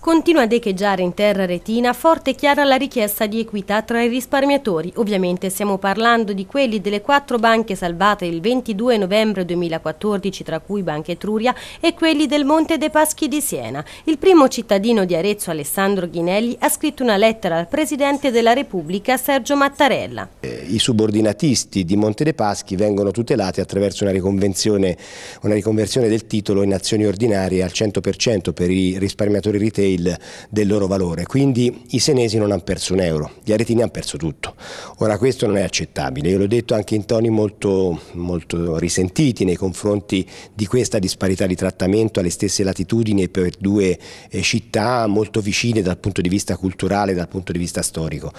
Continua ad echeggiare in terra retina forte e chiara la richiesta di equità tra i risparmiatori. Ovviamente stiamo parlando di quelli delle quattro banche salvate il 22 novembre 2014, tra cui Banca Etruria, e quelli del Monte dei Paschi di Siena. Il primo cittadino di Arezzo, Alessandro Ghinelli, ha scritto una lettera al Presidente della Repubblica, Sergio Mattarella. Eh, I subordinatisti di Monte dei Paschi vengono tutelati attraverso una riconversione del titolo in azioni ordinarie al 100% per i risparmiatori retail del, del, loro valore. Quindi i senesi non hanno perso un euro, gli aretini hanno perso tutto. Ora questo non è accettabile, io l'ho detto anche in toni molto, molto risentiti nei confronti di questa disparità di trattamento alle stesse latitudini per due eh, città molto vicine dal punto di vista culturale, dal punto di vista storico.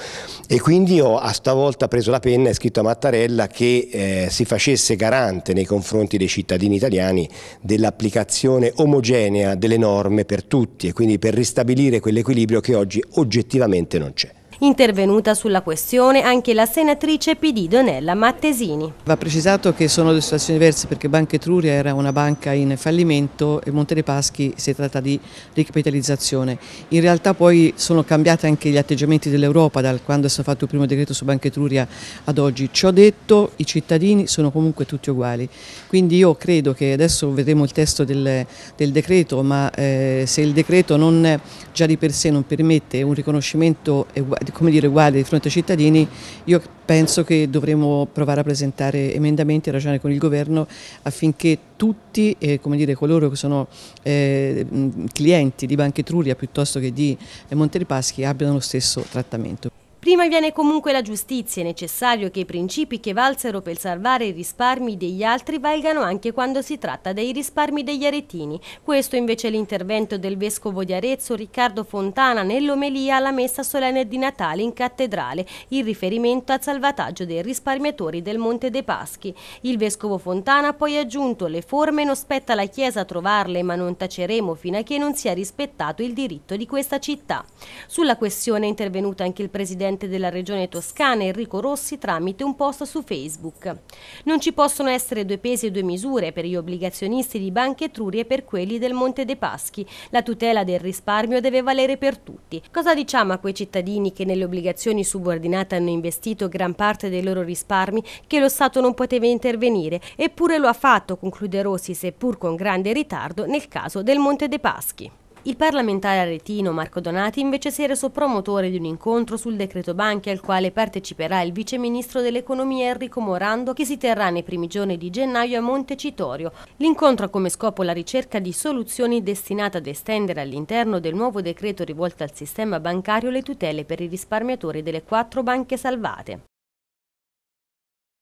E quindi ho a stavolta preso la penna e scritto a Mattarella che eh, si facesse garante nei confronti dei cittadini italiani dell'applicazione omogenea delle norme per tutti e quindi per ristabilire quell'equilibrio che oggi oggettivamente non c'è. Intervenuta sulla questione anche la senatrice PD Donella Mattesini. Va precisato che sono due situazioni diverse perché Banca Etruria era una banca in fallimento e Monte dei Paschi si tratta di ricapitalizzazione. In realtà poi sono cambiati anche gli atteggiamenti dell'Europa dal quando è stato fatto il primo decreto su Banca Etruria ad oggi. Ciò detto i cittadini sono comunque tutti uguali. Quindi io credo che adesso vedremo il testo del, del decreto, ma eh, se il decreto non, già di per sé non permette un riconoscimento di come dire, uguale di fronte ai cittadini, io penso che dovremo provare a presentare emendamenti e ragionare con il governo affinché tutti, eh, come dire, coloro che sono eh, clienti di Banca Etruria piuttosto che di Monte dei Paschi abbiano lo stesso trattamento. Prima viene comunque la giustizia, è necessario che i principi che valsero per salvare i risparmi degli altri valgano anche quando si tratta dei risparmi degli aretini. Questo invece è l'intervento del Vescovo di Arezzo Riccardo Fontana nell'omelia alla messa solenne di Natale in cattedrale, in riferimento al salvataggio dei risparmiatori del Monte dei Paschi. Il Vescovo Fontana ha poi aggiunto le forme non spetta la Chiesa a trovarle ma non taceremo fino a che non sia rispettato il diritto di questa città. Sulla questione è intervenuto anche il Presidente presidente della regione toscana Enrico Rossi tramite un post su Facebook. Non ci possono essere due pesi e due misure per gli obbligazionisti di Banca Etruria e per quelli del Monte dei Paschi. La tutela del risparmio deve valere per tutti. Cosa diciamo a quei cittadini che nelle obbligazioni subordinate hanno investito gran parte dei loro risparmi che lo Stato non poteva intervenire, eppure lo ha fatto, conclude Rossi, seppur con grande ritardo, nel caso del Monte dei Paschi. Il parlamentare aretino Marco Donati invece si è reso promotore di un incontro sul decreto banche al quale parteciperà il vice ministro dell'economia Enrico Morando che si terrà nei primi giorni di gennaio a Montecitorio. L'incontro ha come scopo la ricerca di soluzioni destinate ad estendere all'interno del nuovo decreto rivolto al sistema bancario le tutele per i risparmiatori delle quattro banche salvate.